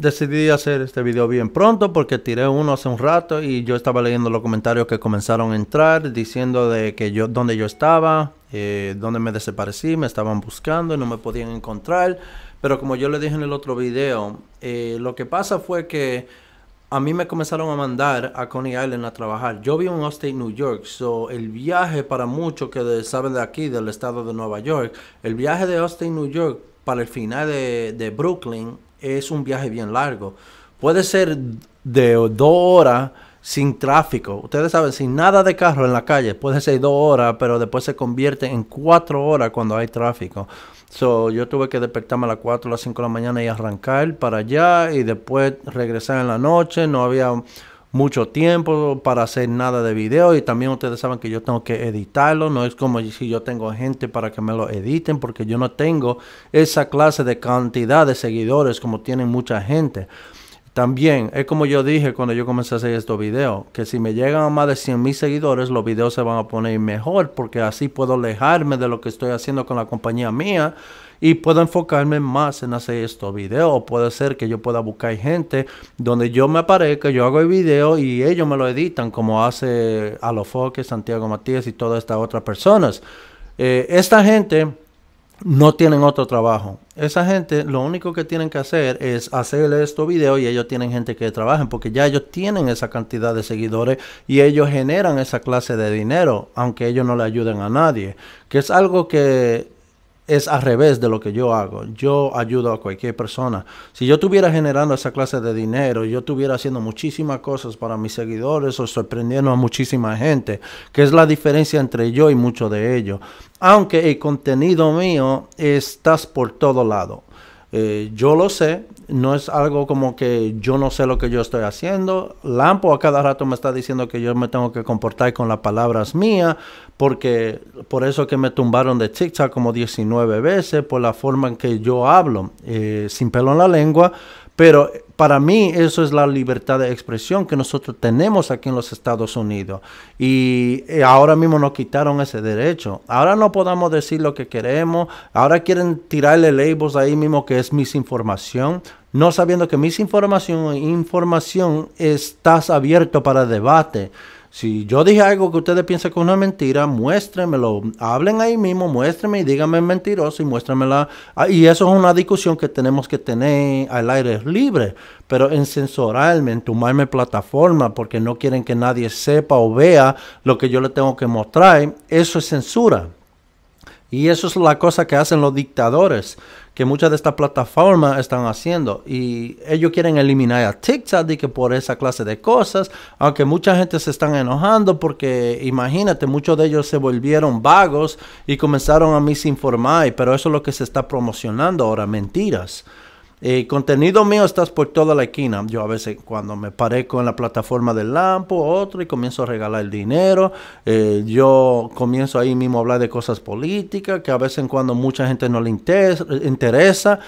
decidí hacer este video bien pronto porque tiré uno hace un rato y yo estaba leyendo los comentarios que comenzaron a entrar diciendo de que yo donde yo estaba, eh, donde me desaparecí, me estaban buscando y no me podían encontrar. Pero como yo le dije en el otro video, eh, lo que pasa fue que a mí me comenzaron a mandar a Coney Island a trabajar. Yo vivo en Austin, New York, so el viaje para muchos que saben de aquí, del estado de Nueva York, el viaje de Austin, New York para el final de, de Brooklyn es un viaje bien largo. Puede ser de dos horas sin tráfico. Ustedes saben, sin nada de carro en la calle. Puede ser dos horas, pero después se convierte en cuatro horas cuando hay tráfico. yo tuve que despertarme a las 4 o las 5 de la mañana y arrancar para allá y después regresar en la noche. No había mucho tiempo para hacer nada de video y también ustedes saben que yo tengo que editarlo, no es como si yo tengo gente para que me lo editen porque yo no tengo esa clase de cantidad de seguidores como tienen mucha gente. También es como yo dije cuando yo comencé a hacer estos videos, que si me llegan a más de 100 mil seguidores, los videos se van a poner mejor porque así puedo alejarme de lo que estoy haciendo con la compañía mía y puedo enfocarme más en hacer estos videos. Puede ser que yo pueda buscar gente donde yo me aparezca, yo hago el video y ellos me lo editan, como hace Alofoque, Santiago Matías y todas estas otras personas. Eh, esta gente no tienen otro trabajo. Esa gente lo único que tienen que hacer es hacerle estos videos y ellos tienen gente que trabajen porque ya ellos tienen esa cantidad de seguidores y ellos generan esa clase de dinero, aunque ellos no le ayuden a nadie. Que es algo que es al revés de lo que yo hago. Yo ayudo a cualquier persona. Si yo estuviera generando esa clase de dinero, yo estuviera haciendo muchísimas cosas para mis seguidores o sorprendiendo a muchísima gente, que es la diferencia entre yo y mucho de ellos. Aunque el contenido mío estás por todo lado. Eh, yo lo sé, no es algo como que yo no sé lo que yo estoy haciendo. Lampo a cada rato me está diciendo que yo me tengo que comportar con las palabras mías, porque por eso que me tumbaron de TikTok como 19 veces, por la forma en que yo hablo, eh, sin pelo en la lengua, pero eh, para mí eso es la libertad de expresión que nosotros tenemos aquí en los Estados Unidos. Y eh, ahora mismo nos quitaron ese derecho. Ahora no podamos decir lo que queremos. Ahora quieren tirarle labels ahí mismo que es misinformación. No sabiendo que misinformación e información estás abierto para debate. Si yo dije algo que ustedes piensan que es una mentira, muéstremelo. Hablen ahí mismo, muéstrenme y díganme mentiroso y muéstramela, ah, Y eso es una discusión que tenemos que tener al aire libre, pero en censurarme, en tomarme plataforma, porque no quieren que nadie sepa o vea lo que yo le tengo que mostrar, eso es censura. Y eso es la cosa que hacen los dictadores, que muchas de estas plataformas están haciendo. Y ellos quieren eliminar a TikTok y que por esa clase de cosas, aunque mucha gente se están enojando porque imagínate, muchos de ellos se volvieron vagos y comenzaron a misinformar, pero eso es lo que se está promocionando ahora, mentiras. El eh, contenido mío estás por toda la esquina. Yo a veces cuando me parezco en la plataforma del Lampo, otro, y comienzo a regalar el dinero. Eh, yo comienzo ahí mismo a hablar de cosas políticas que a veces cuando mucha gente no le interesa,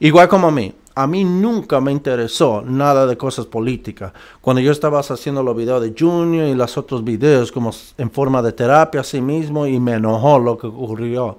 Igual como a mí. A mí nunca me interesó nada de cosas políticas. Cuando yo estaba haciendo los videos de Junior y los otros videos como en forma de terapia a sí mismo y me enojó lo que ocurrió.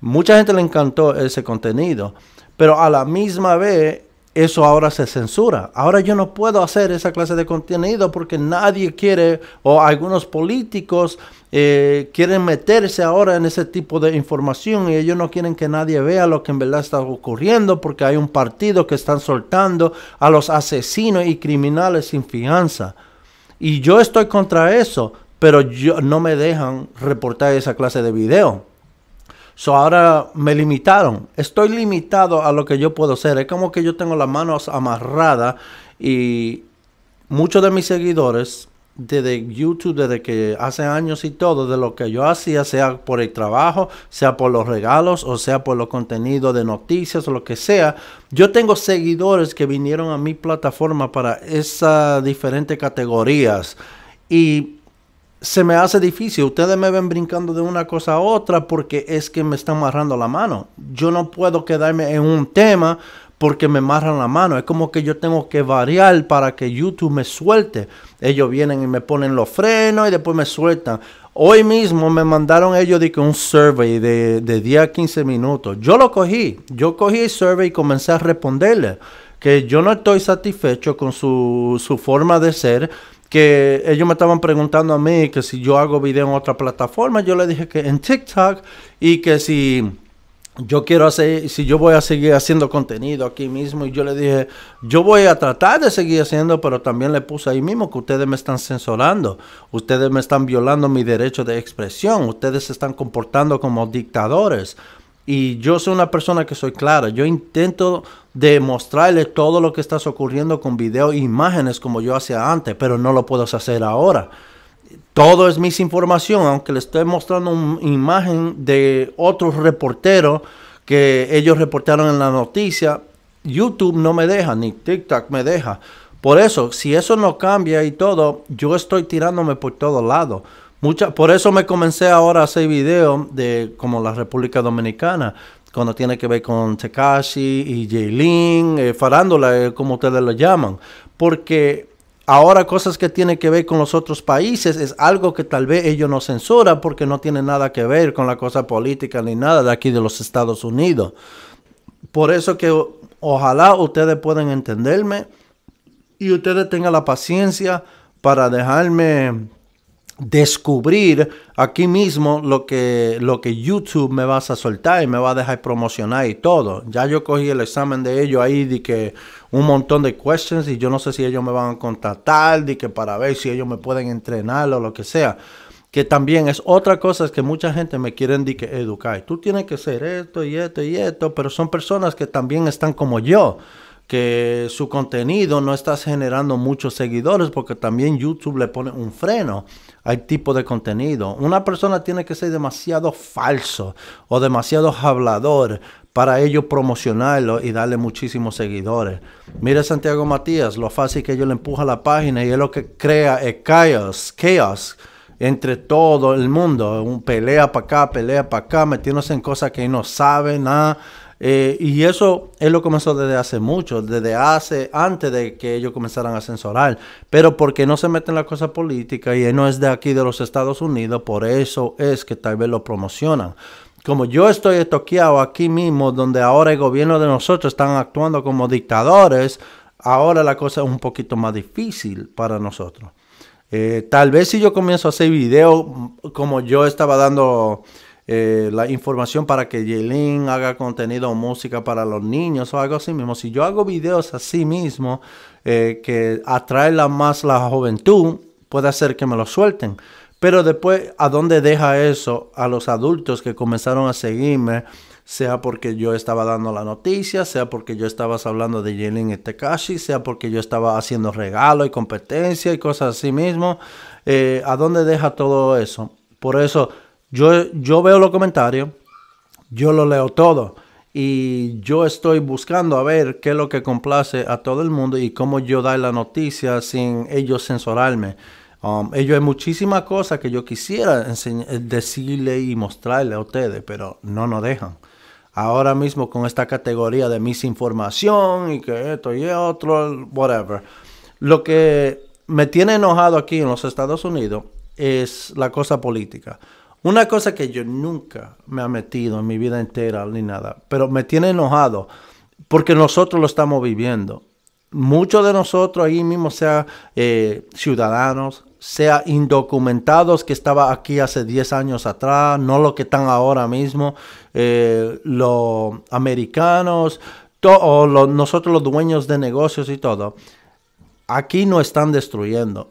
Mucha gente le encantó ese contenido, pero a la misma vez eso ahora se censura. Ahora yo no puedo hacer esa clase de contenido porque nadie quiere o algunos políticos eh, quieren meterse ahora en ese tipo de información y ellos no quieren que nadie vea lo que en verdad está ocurriendo porque hay un partido que están soltando a los asesinos y criminales sin fianza. Y yo estoy contra eso, pero yo, no me dejan reportar esa clase de video. So ahora me limitaron. Estoy limitado a lo que yo puedo hacer. Es como que yo tengo las manos amarradas y muchos de mis seguidores desde YouTube, desde que hace años y todo, de lo que yo hacía, sea por el trabajo, sea por los regalos, o sea por los contenidos de noticias, o lo que sea. Yo tengo seguidores que vinieron a mi plataforma para esas diferentes categorías. Y se me hace difícil. Ustedes me ven brincando de una cosa a otra porque es que me están amarrando la mano. Yo no puedo quedarme en un tema porque me marran la mano. Es como que yo tengo que variar para que YouTube me suelte. Ellos vienen y me ponen los frenos y después me sueltan. Hoy mismo me mandaron ellos de un survey de, de 10 a 15 minutos. Yo lo cogí. Yo cogí el survey y comencé a responderle que yo no estoy satisfecho con su, su forma de ser que ellos me estaban preguntando a mí que si yo hago video en otra plataforma, yo le dije que en TikTok y que si yo quiero hacer, si yo voy a seguir haciendo contenido aquí mismo, y yo le dije, yo voy a tratar de seguir haciendo, pero también le puse ahí mismo que ustedes me están censurando, ustedes me están violando mi derecho de expresión, ustedes se están comportando como dictadores. Y yo soy una persona que soy clara. Yo intento demostrarle todo lo que está ocurriendo con video e imágenes como yo hacía antes, pero no lo puedo hacer ahora. Todo es mis información, aunque le estoy mostrando una imagen de otros reporteros que ellos reportaron en la noticia. YouTube no me deja, ni TikTok me deja. Por eso, si eso no cambia y todo, yo estoy tirándome por todos lados por eso me comencé ahora a hacer videos de como la República Dominicana, cuando tiene que ver con Tekashi y Jaylin, Farándola eh, farándula, eh, como ustedes lo llaman, porque ahora cosas que tienen que ver con los otros países es algo que tal vez ellos no censuran porque no tiene nada que ver con la cosa política ni nada de aquí de los Estados Unidos. Por eso que ojalá ustedes puedan entenderme y ustedes tengan la paciencia para dejarme descubrir aquí mismo lo que, lo que YouTube me va a soltar y me va a dejar promocionar y todo. Ya yo cogí el examen de ellos ahí, di que un montón de questions y yo no sé si ellos me van a contratar, di que para ver si ellos me pueden entrenar o lo que sea. Que también es otra cosa es que mucha gente me quiere que educar. Tú tienes que ser esto y esto y esto, pero son personas que también están como yo que su contenido no está generando muchos seguidores porque también YouTube le pone un freno al este tipo de contenido. Una persona tiene que ser demasiado falso o demasiado hablador para ello promocionarlo y darle muchísimos seguidores. Mira Santiago Matías, lo fácil que ellos le empuja a la página y es lo que crea el caos entre todo el mundo. Un pelea para acá, pelea para acá, metiéndose en cosas que no sabe nada eh, y eso él lo comenzó desde hace mucho, desde hace antes de que ellos comenzaran a censurar. Pero porque no se mete en la cosa política y él no es de aquí de los Estados Unidos, por eso es que tal vez lo promocionan. Como yo estoy estoqueado aquí mismo, donde ahora el gobierno de nosotros están actuando como dictadores, ahora la cosa es un poquito más difícil para nosotros. Eh, tal vez si yo comienzo a hacer video como yo estaba dando eh, la información para que Yelin haga contenido o música para los niños o algo así mismo. Si yo hago videos así mismo eh, que la más la juventud, puede hacer que me lo suelten. Pero después, ¿a dónde deja eso a los adultos que comenzaron a seguirme? Sea porque yo estaba dando la noticia, sea porque yo estaba hablando de Jalen y Tekashi, sea porque yo estaba haciendo regalo y competencia y cosas así mismo. Eh, ¿A dónde deja todo eso? Por eso yo, veo los comentarios, yo lo leo todo y yo estoy buscando a ver qué es lo que complace a todo el mundo y cómo yo dar la noticia sin ellos censurarme. Um, ellos hay muchísimas cosas que yo quisiera eh, decirle y mostrarle a ustedes, pero no nos dejan. Ahora mismo con esta categoría de misinformación y que esto y otro, whatever. Lo que me tiene enojado aquí en los Estados Unidos es la cosa política. Una cosa que yo nunca me ha metido en mi vida entera ni nada, pero me tiene enojado porque nosotros lo estamos viviendo. Muchos de nosotros ahí mismo, sea eh, ciudadanos, sea indocumentados que estaba aquí hace 10 años atrás, no lo que están ahora mismo, eh, los americanos, nosotros los dueños de negocios y todo, aquí no están destruyendo.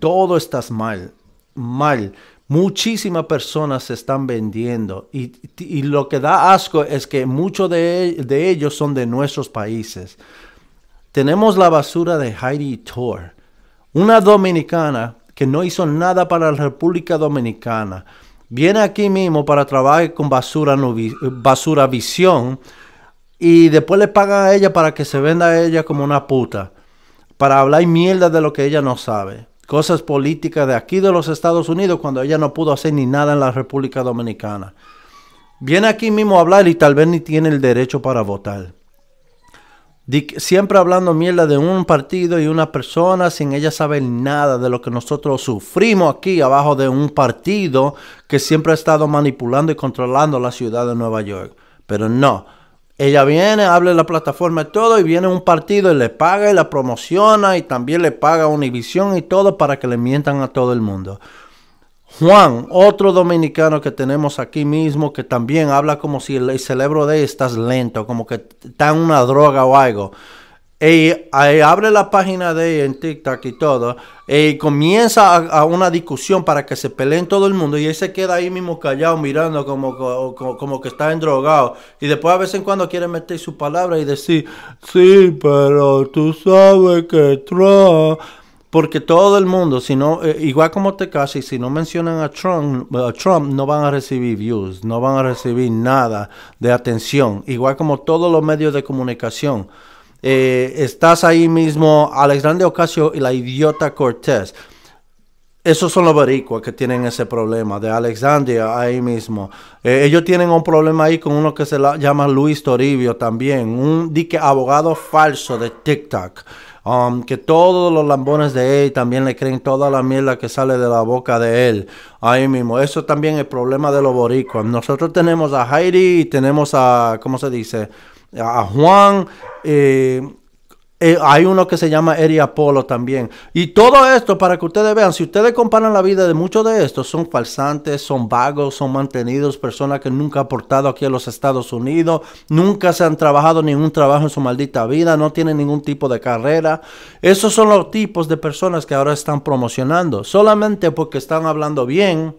Todo está mal, mal. Muchísimas personas se están vendiendo y, lo que da asco es que muchos de, ellos son de nuestros países. Tenemos la basura de Heidi Thor, una dominicana que no hizo nada para la República Dominicana. Viene aquí mismo para trabajar con basura, basura visión y después le pagan a ella para que se venda a ella como una puta, para hablar mierda de lo que ella no sabe cosas políticas de aquí de los Estados Unidos cuando ella no pudo hacer ni nada en la República Dominicana. Viene aquí mismo a hablar y tal vez ni tiene el derecho para votar. siempre hablando mierda de un partido y una persona sin ella saber nada de lo que nosotros sufrimos aquí abajo de un partido que siempre ha estado manipulando y controlando la ciudad de Nueva York. Pero no, ella viene, habla en la plataforma y todo, y viene un partido y le paga y la promociona y también le paga Univision y todo para que le mientan a todo el mundo. Juan, otro dominicano que tenemos aquí mismo, que también habla como si el celebro de él estás lento, como que está en una droga o algo y abre la página de ella en TikTok y todo, y comienza a, una discusión para que se peleen todo el mundo y él se queda ahí mismo callado mirando como, como, que está endrogado y después a veces cuando quiere meter su palabra y decir, sí, pero tú sabes que Trump... Porque todo el mundo, si no, eh, igual como te casi, si no mencionan a Trump, no van a recibir views, no van a recibir nada de atención, igual como todos los medios de comunicación. Eh, estás ahí mismo, Alexandre Ocasio y la idiota Cortés. Esos son los boricuas que tienen ese problema de Alexandria ahí mismo. Eh, ellos tienen un problema ahí con uno que se llama Luis Toribio también, un dique abogado falso de TikTok. Um, que todos los lambones de él también le creen toda la mierda que sale de la boca de él. Ahí mismo. Eso también es el problema de los boricuas. Nosotros tenemos a Heidi y tenemos a, ¿cómo se dice? a Juan. Eh, eh, hay uno que se llama Eri Apolo también. Y todo esto para que ustedes vean, si ustedes comparan la vida de muchos de estos, son falsantes, son vagos, son mantenidos, personas que nunca han aportado aquí a los Estados Unidos, nunca se han trabajado ningún trabajo en su maldita vida, no tienen ningún tipo de carrera. Esos son los tipos de personas que ahora están promocionando, solamente porque están hablando bien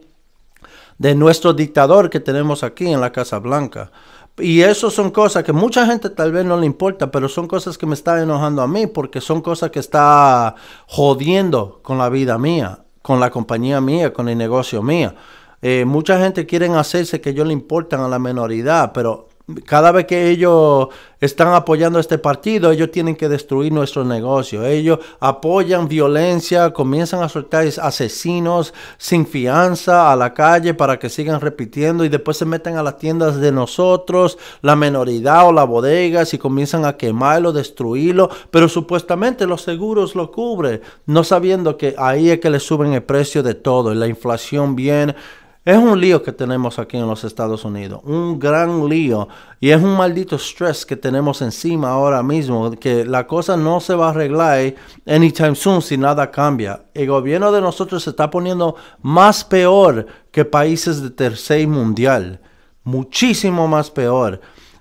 de nuestro dictador que tenemos aquí en la Casa Blanca. Y eso son cosas que mucha gente tal vez no le importa, pero son cosas que me están enojando a mí porque son cosas que está jodiendo con la vida mía, con la compañía mía, con el negocio mía. Eh, mucha gente quiere hacerse que yo le importan a la minoridad, pero cada vez que ellos están apoyando este partido, ellos tienen que destruir nuestro negocio. Ellos apoyan violencia, comienzan a soltar asesinos sin fianza a la calle para que sigan repitiendo y después se meten a las tiendas de nosotros, la menoridad o la bodega, y comienzan a quemarlo, destruirlo, pero supuestamente los seguros lo cubren, no sabiendo que ahí es que le suben el precio de todo y la inflación viene... Es un lío que tenemos aquí en los Estados Unidos, un gran lío. Y es un maldito stress que tenemos encima ahora mismo, que la cosa no se va a arreglar anytime soon si nada cambia. El gobierno de nosotros se está poniendo más peor que países de tercer mundial, muchísimo más peor.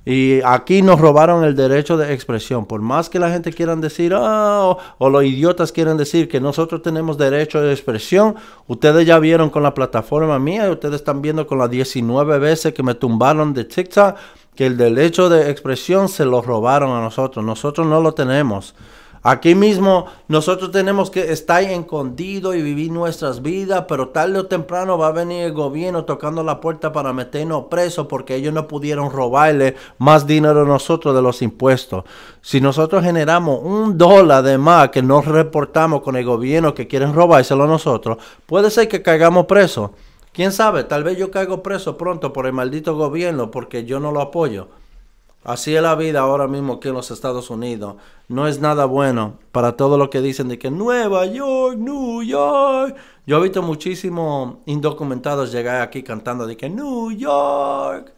Y aquí nos robaron el derecho de expresión. Por más que la gente quieran decir, ah, o, los idiotas quieran decir que nosotros tenemos derecho de expresión, ustedes ya vieron con la plataforma mía, y ustedes están viendo con las 19 veces que me tumbaron de TikTok, que el derecho de expresión se lo robaron a nosotros. Nosotros no lo tenemos. Aquí mismo nosotros tenemos que estar escondido y vivir nuestras vidas, pero tarde o temprano va a venir el gobierno tocando la puerta para meternos presos porque ellos no pudieron robarle más dinero a nosotros de los impuestos. Si nosotros generamos un dólar de más que no reportamos con el gobierno que quieren robárselo a nosotros, puede ser que caigamos presos. ¿Quién sabe? Tal vez yo caigo preso pronto por el maldito gobierno porque yo no lo apoyo. Así es la vida ahora mismo aquí en los Estados Unidos. No es nada bueno para todo lo que dicen de que Nueva York, New York. Yo he visto muchísimos indocumentados llegar aquí cantando de que New York.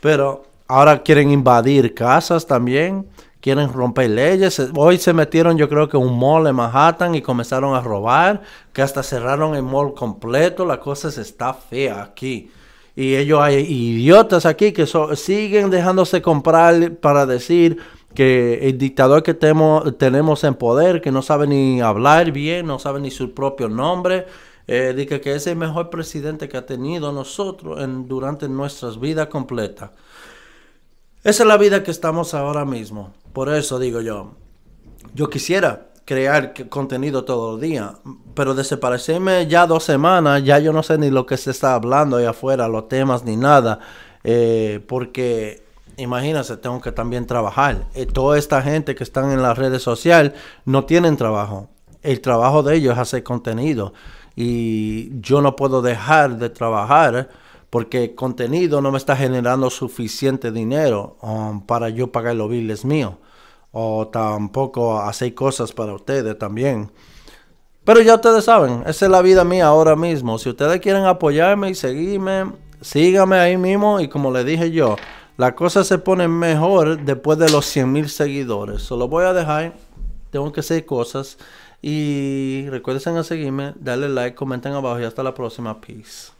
Pero ahora quieren invadir casas también. Quieren romper leyes. Hoy se metieron, yo creo que un mall en Manhattan y comenzaron a robar. Que hasta cerraron el mall completo. La cosa está fea aquí. Y ellos hay idiotas aquí que siguen dejándose comprar para decir que el dictador que tenemos en poder, que no sabe ni hablar bien, no sabe ni su propio nombre, eh, dice que es el mejor presidente que ha tenido nosotros durante nuestras vidas completas. Esa es la vida que estamos ahora mismo. Por eso digo yo, yo quisiera crear contenido todos los días. Pero desaparecerme ya dos semanas, ya yo no sé ni lo que se está hablando ahí afuera, los temas ni nada. Eh, porque imagínense, tengo que también trabajar. Eh, toda esta gente que están en las redes sociales no tienen trabajo. El trabajo de ellos es hacer contenido. Y yo no puedo dejar de trabajar porque contenido no me está generando suficiente dinero um, para yo pagar los biles míos o tampoco hacer cosas para ustedes también. Pero ya ustedes saben, esa es la vida mía ahora mismo. Si ustedes quieren apoyarme y seguirme, síganme ahí mismo y como les dije yo, la cosa se pone mejor después de los 100 mil seguidores. Solo voy a dejar, tengo que hacer cosas y recuerden a seguirme, darle like, comenten abajo y hasta la próxima. Peace.